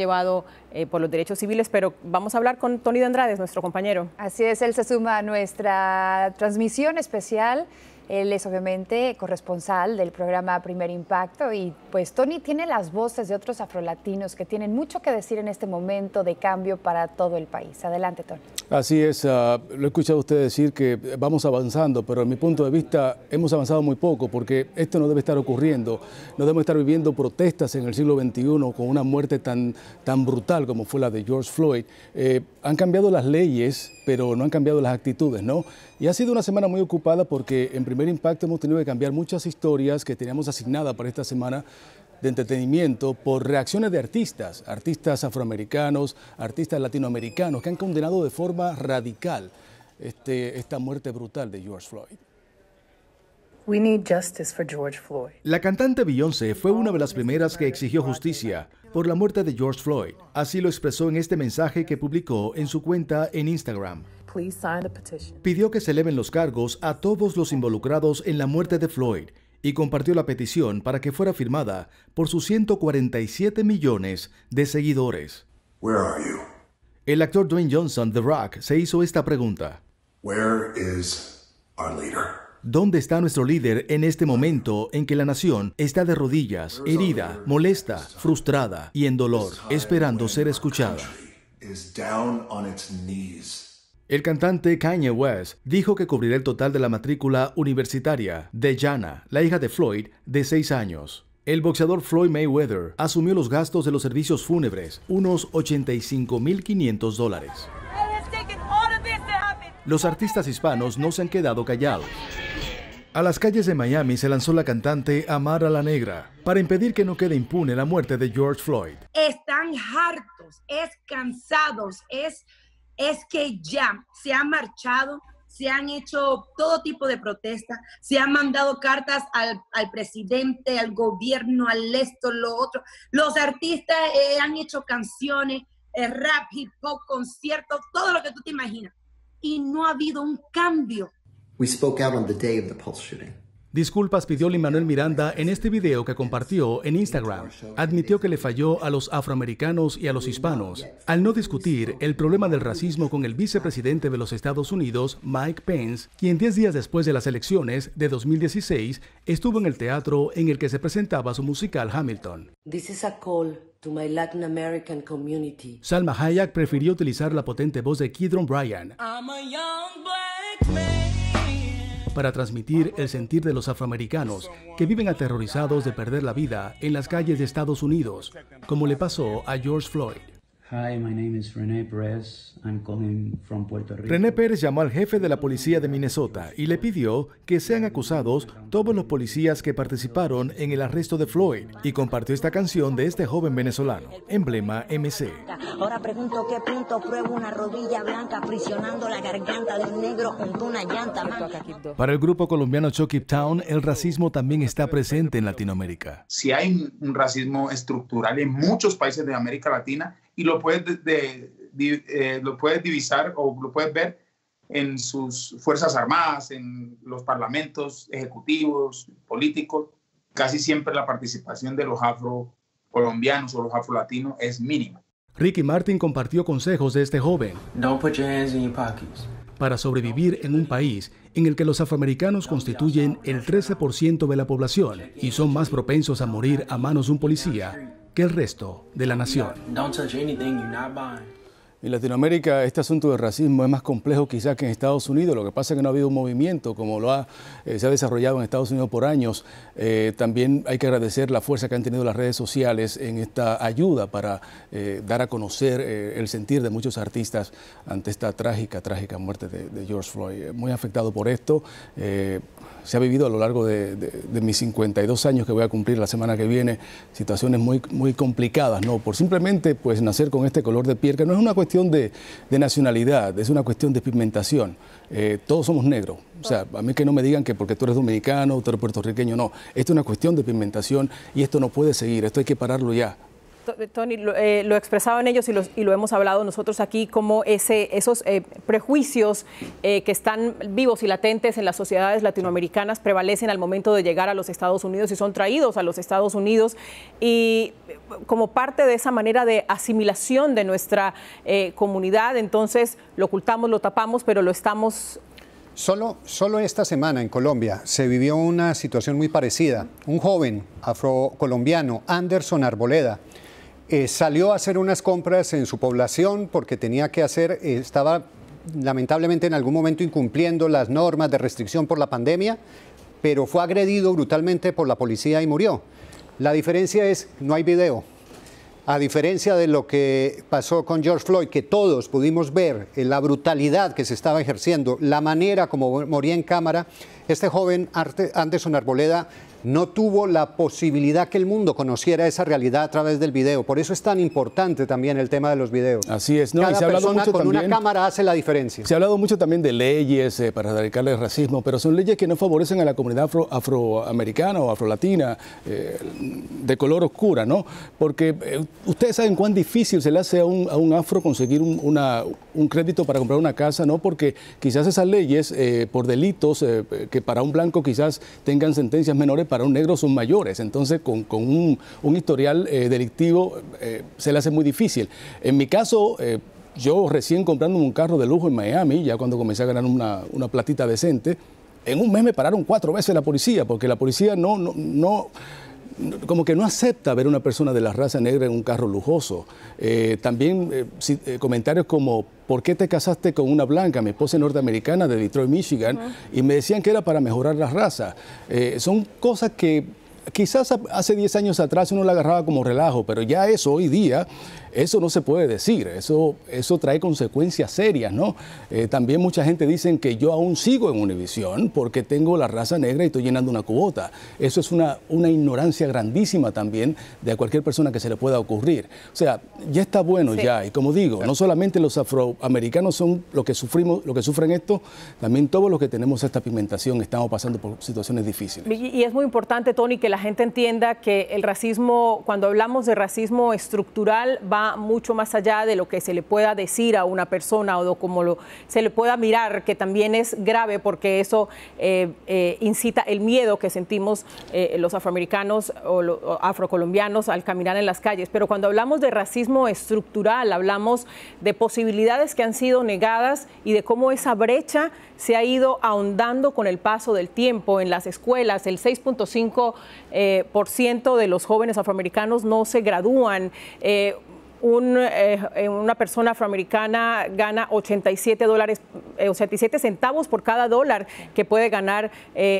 llevado eh, por los derechos civiles, pero vamos a hablar con Tony de Andrade, nuestro compañero. Así es, él se suma a nuestra transmisión especial él es obviamente corresponsal del programa Primer Impacto y pues Tony tiene las voces de otros afrolatinos que tienen mucho que decir en este momento de cambio para todo el país. Adelante, Tony. Así es, ah, lo he escuchado usted decir que vamos avanzando, pero en mi punto de vista hemos avanzado muy poco porque esto no debe estar ocurriendo. No debemos estar viviendo protestas en el siglo XXI con una muerte tan, tan brutal como fue la de George Floyd. Eh, han cambiado las leyes pero no han cambiado las actitudes, ¿no? Y ha sido una semana muy ocupada porque en primer impacto hemos tenido que cambiar muchas historias que teníamos asignadas para esta semana de entretenimiento por reacciones de artistas, artistas afroamericanos, artistas latinoamericanos que han condenado de forma radical este, esta muerte brutal de George Floyd. George Floyd. La cantante Beyoncé fue una de las primeras que exigió justicia por la muerte de George Floyd. Así lo expresó en este mensaje que publicó en su cuenta en Instagram. Pidió que se eleven los cargos a todos los involucrados en la muerte de Floyd y compartió la petición para que fuera firmada por sus 147 millones de seguidores. El actor Dwayne Johnson, The Rock, se hizo esta pregunta. Where is our leader? ¿Dónde está nuestro líder en este momento en que la nación está de rodillas, herida, molesta, frustrada y en dolor, esperando ser escuchada? El cantante Kanye West dijo que cubrirá el total de la matrícula universitaria de Jana, la hija de Floyd, de seis años. El boxeador Floyd Mayweather asumió los gastos de los servicios fúnebres, unos 85.500 dólares. Los artistas hispanos no se han quedado callados. A las calles de Miami se lanzó la cantante Amar a la Negra para impedir que no quede impune la muerte de George Floyd. Están hartos, es cansados, es, es que ya se han marchado, se han hecho todo tipo de protestas, se han mandado cartas al, al presidente, al gobierno, al esto, lo otro. Los artistas eh, han hecho canciones, eh, rap, hip hop, conciertos, todo lo que tú te imaginas. Y no ha habido un cambio Disculpas pidió Lin-Manuel Miranda en este video que compartió en Instagram. Admitió que le falló a los afroamericanos y a los hispanos al no discutir el problema del racismo con el vicepresidente de los Estados Unidos, Mike Pence, quien 10 días después de las elecciones de 2016 estuvo en el teatro en el que se presentaba su musical Hamilton. community. Salma Hayek prefirió utilizar la potente voz de Kidron Bryan para transmitir el sentir de los afroamericanos que viven aterrorizados de perder la vida en las calles de Estados Unidos, como le pasó a George Floyd. Hi, my name is René Perez. I'm from Puerto Rico. René Pérez llamó al jefe de la policía de Minnesota y le pidió que sean acusados todos los policías que participaron en el arresto de Floyd y compartió esta canción de este joven venezolano, emblema MC. Ahora pregunto qué punto prueba una rodilla blanca aprisionando la garganta de un negro junto una llanta. Para el grupo colombiano Chucky Town, el racismo también está presente en Latinoamérica. Si hay un racismo estructural en muchos países de América Latina, y lo puedes, eh, lo puedes divisar o lo puedes ver en sus Fuerzas Armadas, en los parlamentos ejecutivos, políticos. Casi siempre la participación de los afrocolombianos o los afrolatinos es mínima. Ricky Martin compartió consejos de este joven. para sobrevivir en un país en el que los afroamericanos constituyen el 13% de la población y son más propensos a morir a manos de un policía que el resto de la nación. En Latinoamérica este asunto del racismo es más complejo quizá que en Estados Unidos. Lo que pasa es que no ha habido un movimiento como lo ha, eh, se ha desarrollado en Estados Unidos por años. Eh, también hay que agradecer la fuerza que han tenido las redes sociales en esta ayuda para eh, dar a conocer el sentir de muchos artistas ante esta trágica, trágica muerte de, de George Floyd. Muy afectado por esto se ha vivido a lo largo de, mis 52 años que voy a cumplir la semana que viene, situaciones muy, muy complicadas, ¿no? Por simplemente pues nacer con este color de piel, que no es una cuestión de, nacionalidad, es una cuestión de pigmentación. Eh, todos somos negros. O sea, a mí que no me digan que porque tú eres dominicano, tú eres puertorriqueño, no. Esto es una cuestión de pigmentación y esto no puede seguir, esto hay que pararlo ya. Eh, Tony, lo, eh, expresaban ellos y, lo hemos hablado nosotros aquí, como ese, esos eh, prejuicios que están vivos y latentes en las sociedades latinoamericanas prevalecen al momento de llegar a los Estados Unidos y son traídos a los Estados Unidos y como parte de esa manera de asimilación de nuestra comunidad, entonces lo ocultamos, lo tapamos, pero lo estamos... Solo, solo esta semana en Colombia se vivió una situación muy parecida. Un joven afrocolombiano, Anderson Arboleda, eh, salió a hacer unas compras en su población porque tenía que hacer, eh, estaba lamentablemente en algún momento incumpliendo las normas de restricción por la pandemia, pero fue agredido brutalmente por la policía y murió. La diferencia es, no hay video. A diferencia de lo que pasó con George Floyd, que todos pudimos ver eh, la brutalidad que se estaba ejerciendo, la manera como moría en cámara, este joven Anderson Arboleda no tuvo la posibilidad que el mundo conociera esa realidad a través del video. Por eso es tan importante también el tema de los videos. Así es, ¿no? se ha persona con una cámara hace la diferencia. Se ha hablado mucho también de leyes eh, para erradicar el racismo, pero son leyes que no favorecen a la comunidad afro, afroamericana o afrolatina eh, de color oscura, ¿no? Porque eh, ustedes saben cuán difícil se le hace a un, a un afro conseguir un, un, crédito para comprar una casa, ¿no? Porque quizás esas leyes por delitos que para un blanco quizás tengan sentencias menores para un negro son mayores, entonces con, un, historial eh, delictivo eh, se le hace muy difícil. En mi caso, eh, yo recién comprando un carro de lujo en Miami, ya cuando comencé a ganar una, una platita decente, en un mes me pararon cuatro veces la policía, porque la policía no, no, no como que no acepta ver a una persona de la raza negra en un carro lujoso. Eh, también eh, eh, comentarios como, ¿por qué te casaste con una blanca? Mi esposa es norteamericana de Detroit, Michigan, y me decían que era para mejorar la raza. son cosas que quizás hace 10 años atrás uno la agarraba como relajo, pero ya eso hoy día, eso no se puede decir, eso, eso trae consecuencias serias, ¿no? Eh, también mucha gente dice que yo aún sigo en Univisión porque tengo la raza negra y estoy llenando una cubota. Eso es una, una ignorancia grandísima también de cualquier persona que se le pueda ocurrir. O sea, ya está bueno ya, y como digo, no solamente los afroamericanos son los que sufrimos, los que sufren esto, también todos los que tenemos esta pigmentación estamos pasando por situaciones difíciles. Y, es muy importante, Tony, que la la gente entienda que el racismo, cuando hablamos de racismo estructural, va mucho más allá de lo que se le pueda decir a una persona o como se le pueda mirar, que también es grave porque eso eh, eh, incita el miedo que sentimos eh, los afroamericanos o, o afrocolombianos al caminar en las calles. Pero cuando hablamos de racismo estructural, hablamos de posibilidades que han sido negadas y de cómo esa brecha se ha ido ahondando con el paso del tiempo en las escuelas. El 6.5 eh, por ciento de los jóvenes afroamericanos no se gradúan. Eh, eh, una persona afroamericana gana 87 dólares, o 87 centavos por cada dólar que puede ganar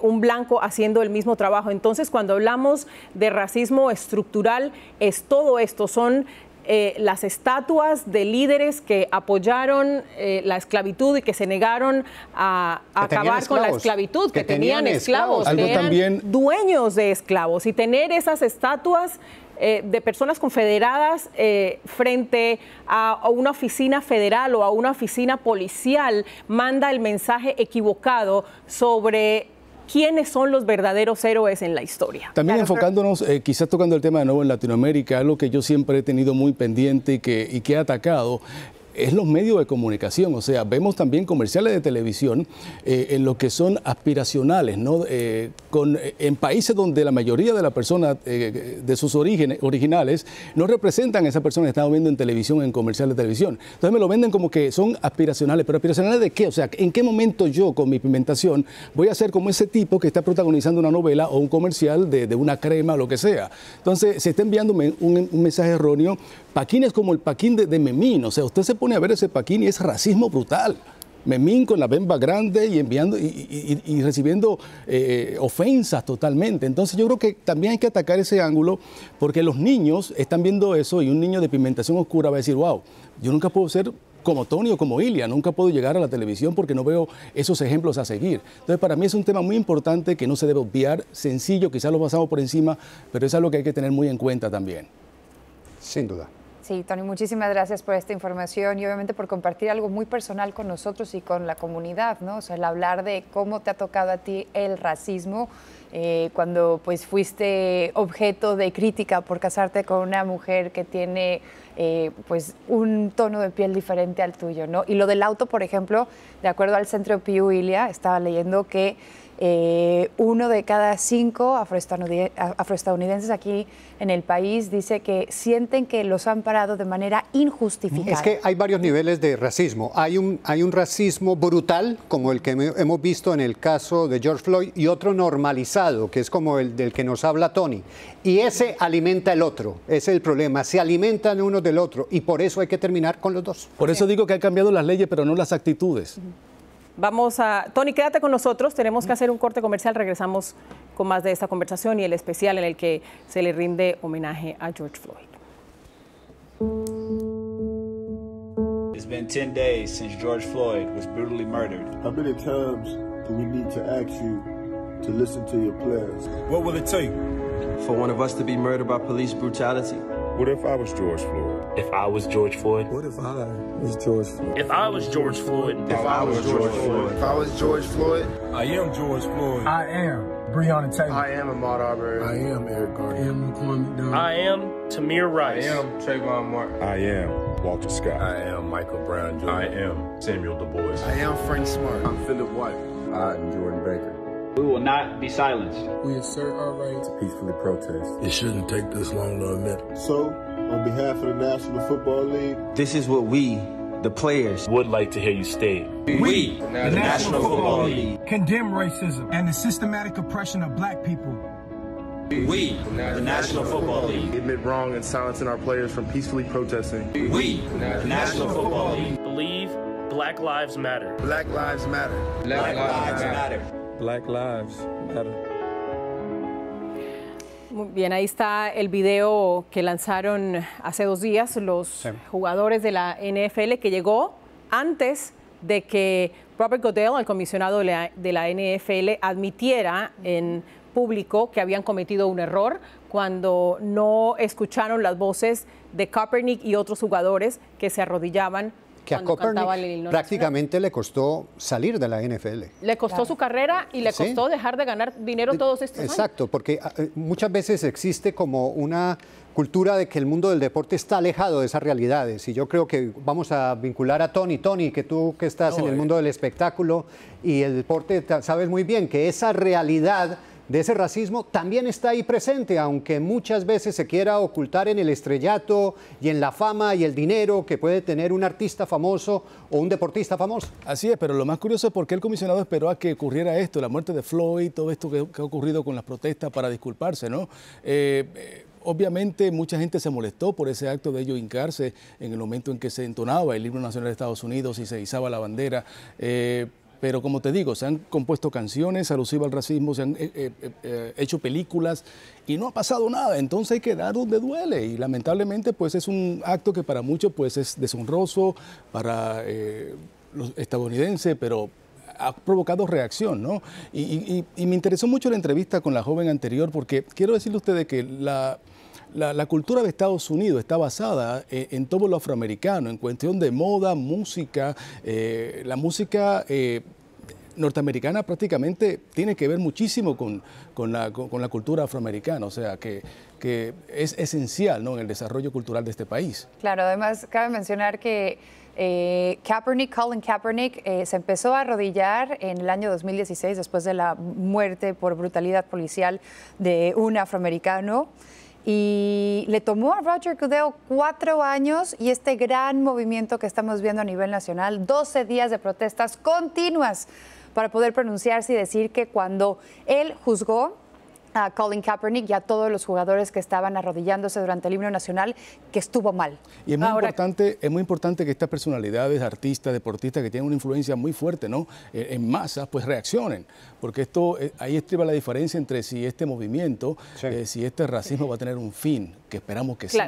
un blanco haciendo el mismo trabajo. Entonces, cuando hablamos de racismo estructural, es todo esto, son eh, las estatuas de líderes que apoyaron eh, la esclavitud y que se negaron a, acabar con la esclavitud, que, tenían, esclavos, que eran también... dueños de esclavos. Y tener esas estatuas eh, de personas confederadas frente a, una oficina federal o a una oficina policial manda el mensaje equivocado sobre quiénes son los verdaderos héroes en la historia. También enfocándonos, eh, quizás tocando el tema de nuevo en Latinoamérica, algo que yo siempre he tenido muy pendiente que, y que he atacado, es los medios de comunicación. O sea, vemos también comerciales de televisión eh, en lo que son aspiracionales, ¿no? Eh, con, eh, en países donde la mayoría de las personas de sus orígenes originales no representan a esa persona que estamos viendo en televisión, en comerciales de televisión. Entonces me lo venden como que son aspiracionales. ¿Pero aspiracionales de qué? O sea, ¿en qué momento yo con mi pigmentación voy a ser como ese tipo que está protagonizando una novela o un comercial de, una crema o lo que sea? Entonces se está enviándome un, mensaje erróneo. Paquín es como el paquín de, de Memín. O sea, usted se pone a ver ese Paquín y es racismo brutal. Memín con la bemba grande y enviando y, recibiendo eh, ofensas totalmente. Entonces yo creo que también hay que atacar ese ángulo porque los niños están viendo eso y un niño de pigmentación oscura va a decir, wow, yo nunca puedo ser como Tony o como Ilia, nunca puedo llegar a la televisión porque no veo esos ejemplos a seguir. Entonces para mí es un tema muy importante que no se debe obviar, sencillo, quizás lo pasamos por encima, pero es algo que hay que tener muy en cuenta también. Sin duda. Sí, Tony, muchísimas gracias por esta información y obviamente por compartir algo muy personal con nosotros y con la comunidad, ¿no? O sea, el hablar de cómo te ha tocado a ti el racismo eh, cuando pues fuiste objeto de crítica por casarte con una mujer que tiene eh, pues un tono de piel diferente al tuyo, ¿no? Y lo del auto, por ejemplo, de acuerdo al centro Piu Ilia, estaba leyendo que eh, uno de cada cinco afroestadounidenses aquí en el país dice que sienten que los han parado de manera injustificada. Es que hay varios niveles de racismo. Hay un, racismo brutal, como el que hemos visto en el caso de George Floyd, y otro normalizado, que es como el del que nos habla Tony. Y ese alimenta el otro, es el problema. Se alimentan uno del otro y por eso hay que terminar con los dos. Por eso digo que han cambiado las leyes, pero no las actitudes. Vamos a. Tony, quédate con nosotros. Tenemos que hacer un corte comercial. Regresamos con más de esta conversación y el especial en el que se le rinde homenaje a George Floyd. It's been 10 days since George Floyd was brutally murdered. How many times do we need to ask you to listen to your players? What will it take for one of us to be murdered by police brutality? What if I was George Floyd? If I was George Floyd? What if I was George Floyd? If I was George Floyd? If I was George Floyd? If I was George Floyd? I am George Floyd. I am Breonna Taylor. I am Ahmaud Arbery. I am Eric Garner. I am McCormick McDonald. I am Tamir Rice. I am Trayvon Martin. I am Walter Scott. I am Michael Brown Jr. I am Samuel Du Bois. I am Frank Smart. I'm Philip White. I am Jordan Baker. We will not be silenced. We assert our right to peacefully protest. It shouldn't take this long to admit. So, on behalf of the National Football League, this is what we, the players, would like to hear you state. We, the National, National Football League, condemn racism and the systematic oppression of black people. We, the National Football League, admit wrong and silencing our players from peacefully protesting. We, the National Football League, believe Black Lives Matter. Black Lives Matter. Black, Lives, Matter. Black Lives Muy bien, ahí está el video que lanzaron hace dos días los jugadores de la NFL que llegó antes de que Robert Goodell, el comisionado de la, de la NFL, admitiera en público que habían cometido un error cuando no escucharon las voces de Kaepernick y otros jugadores que se arrodillaban que a prácticamente le costó salir de la NFL. Le costó su carrera y le costó dejar de ganar dinero eh, todos estos años. Exacto, porque ah, eh, muchas veces existe como una cultura de que el mundo del deporte está alejado de esas realidades. Y yo creo que vamos a vincular a Tony. Tony, que tú que estás en el eh. mundo del espectáculo y el deporte, sabes muy bien que esa realidad de ese racismo también está ahí presente, aunque muchas veces se quiera ocultar en el estrellato y en la fama y el dinero que puede tener un artista famoso o un deportista famoso. Así es, pero lo más curioso es por qué el comisionado esperó a que ocurriera esto, la muerte de Floyd, todo esto que, ha ocurrido con las protestas para disculparse, ¿no? Eh, eh, obviamente mucha gente se molestó por ese acto de ello hincarse en el momento en que se entonaba el himno nacional de Estados Unidos y se izaba la bandera. Eh, pero como te digo, se han compuesto canciones alusivas al racismo, se han eh, eh, eh, hecho películas y no ha pasado nada. Entonces hay que dar donde duele y lamentablemente pues es un acto que para muchos pues es deshonroso, para los estadounidenses, pero ha provocado reacción, ¿no? Y, y, me interesó mucho la entrevista con la joven anterior porque quiero decirle a ustedes que la la, cultura de Estados Unidos está basada eh, en todo lo afroamericano, en cuestión de moda, música, eh, la música... Eh, norteamericana prácticamente tiene que ver muchísimo con, la, cultura afroamericana, o sea que, es esencial en el desarrollo cultural de este país. Claro, además cabe mencionar que Kaepernick, Colin Kaepernick, se empezó a arrodillar en el año 2016 después de la muerte por brutalidad policial de un afroamericano. Y le tomó a Roger Goodell cuatro años y este gran movimiento que estamos viendo a nivel nacional, 12 días de protestas continuas para poder pronunciarse y decir que cuando él juzgó a Colin Kaepernick y a todos los jugadores que estaban arrodillándose durante el himno nacional, que estuvo mal. Y es muy, importante, es muy importante que estas personalidades, artistas, deportistas, que tienen una influencia muy fuerte ¿no? Eh, en masa, pues reaccionen, porque esto eh, ahí estriba la diferencia entre si este movimiento, eh, si este racismo va a tener un fin, que esperamos que sí.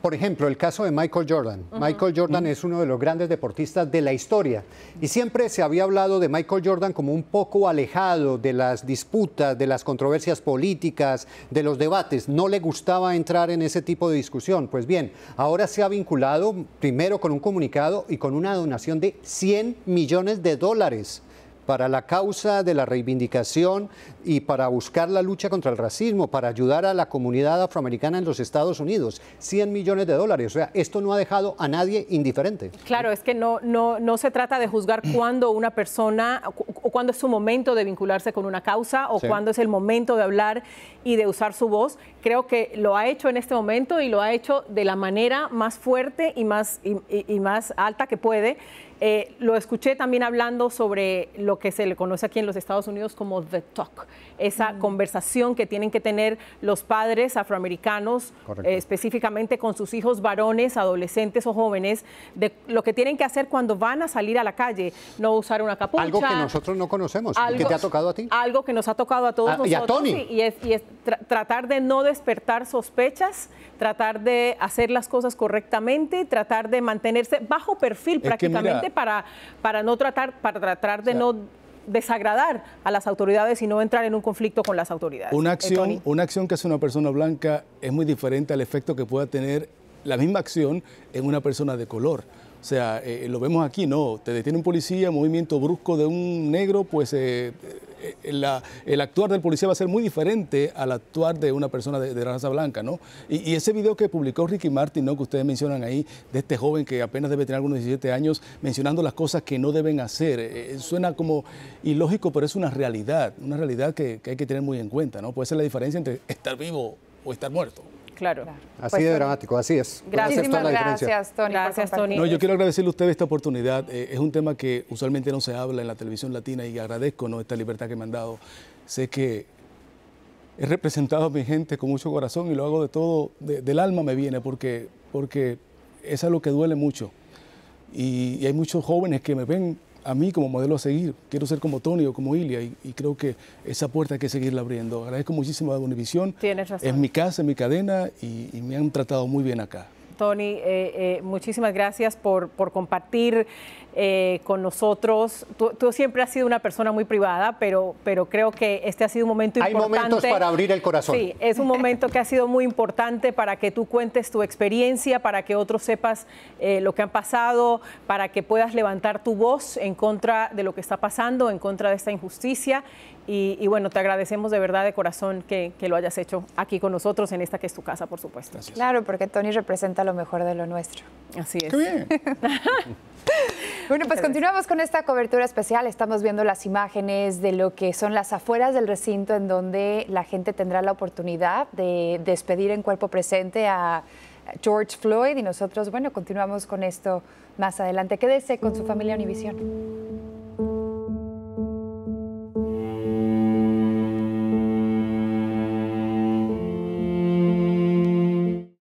Por, ejemplo, el caso de Michael Jordan. Michael Jordan es uno de los grandes deportistas de la historia y siempre se había hablado de Michael Jordan como un poco alejado de las disputas, de las controversias políticas, de los debates. No le gustaba entrar en ese tipo de discusión. Pues bien, ahora se ha vinculado primero con un comunicado y con una donación de 100 millones de dólares para la causa de la reivindicación y para buscar la lucha contra el racismo, para ayudar a la comunidad afroamericana en los Estados Unidos. 100 millones de dólares. O sea, esto no ha dejado a nadie indiferente. Claro, es que no, no, se trata de juzgar cuándo una persona, o cuándo es su momento de vincularse con una causa, o cuándo es el momento de hablar y de usar su voz. Creo que lo ha hecho en este momento y lo ha hecho de la manera más fuerte y más, y más alta que puede. Eh, lo escuché también hablando sobre lo que se le conoce aquí en los Estados Unidos como the talk, esa mm. conversación que tienen que tener los padres afroamericanos, eh, específicamente con sus hijos varones, adolescentes o jóvenes, de lo que tienen que hacer cuando van a salir a la calle, no usar una capucha. Algo que nosotros no conocemos, algo, que te ha tocado a ti. Algo que nos ha tocado a todos ah, nosotros. Y es, tratar de no despertar sospechas, tratar de hacer las cosas correctamente, tratar de mantenerse bajo perfil prácticamente para, para no tratar, para tratar de no desagradar a las autoridades y no entrar en un conflicto con las autoridades. Una eh, acción, una acción que hace una persona blanca es muy diferente al efecto que pueda tener la misma acción en una persona de color. O sea, eh, eh, lo vemos aquí, no, te detiene un policía, movimiento brusco de un negro, pues eh, el actuar del policía va a ser muy diferente al actuar de una persona de, raza blanca, ¿no? Y, ese video que publicó Ricky Martin, ¿no? Que ustedes mencionan ahí, de este joven que apenas debe tener algunos 17 años, mencionando las cosas que no deben hacer, suena como ilógico, pero es una realidad, una realidad que, que hay que tener muy en cuenta, ¿no? Puede ser la diferencia entre estar vivo o estar muerto. Claro. Así pues de dramático, así es. Gracias, gracias, Tony. Gracias, Tony. No, yo quiero agradecerle a usted esta oportunidad. Eh, es un tema que usualmente no se habla en la televisión latina y agradezco ¿no? esta libertad que me han dado. Sé que he representado a mi gente con mucho corazón y lo hago de todo, del alma me viene, porque, porque es algo que duele mucho. y hay muchos jóvenes que me ven a mí como modelo a seguir. Quiero ser como Tony o como Ilia y, creo que esa puerta hay que seguirla abriendo. Agradezco muchísimo a Univisión. Es mi casa, es mi cadena y, me han tratado muy bien acá. Tony, eh, eh, muchísimas gracias por compartir eh, con nosotros. Tú, siempre has sido una persona muy privada, pero, pero creo que este ha sido un momento importante. Hay momentos para abrir el corazón. Sí, es un momento que ha sido muy importante para que tú cuentes tu experiencia, para que otros sepas eh, lo que han pasado, para que puedas levantar tu voz en contra de lo que está pasando, en contra de esta injusticia. Y, bueno, te agradecemos de verdad de corazón que, lo hayas hecho aquí con nosotros, en esta que es tu casa, por supuesto. Claro, porque Tony representa lo mejor de lo nuestro. Así es. Qué bien. Bueno, pues continuamos con esta cobertura especial. Estamos viendo las imágenes de lo que son las afueras del recinto en donde la gente tendrá la oportunidad de despedir en cuerpo presente a George Floyd y nosotros, bueno, continuamos con esto más adelante. Quédese con su familia Univisión.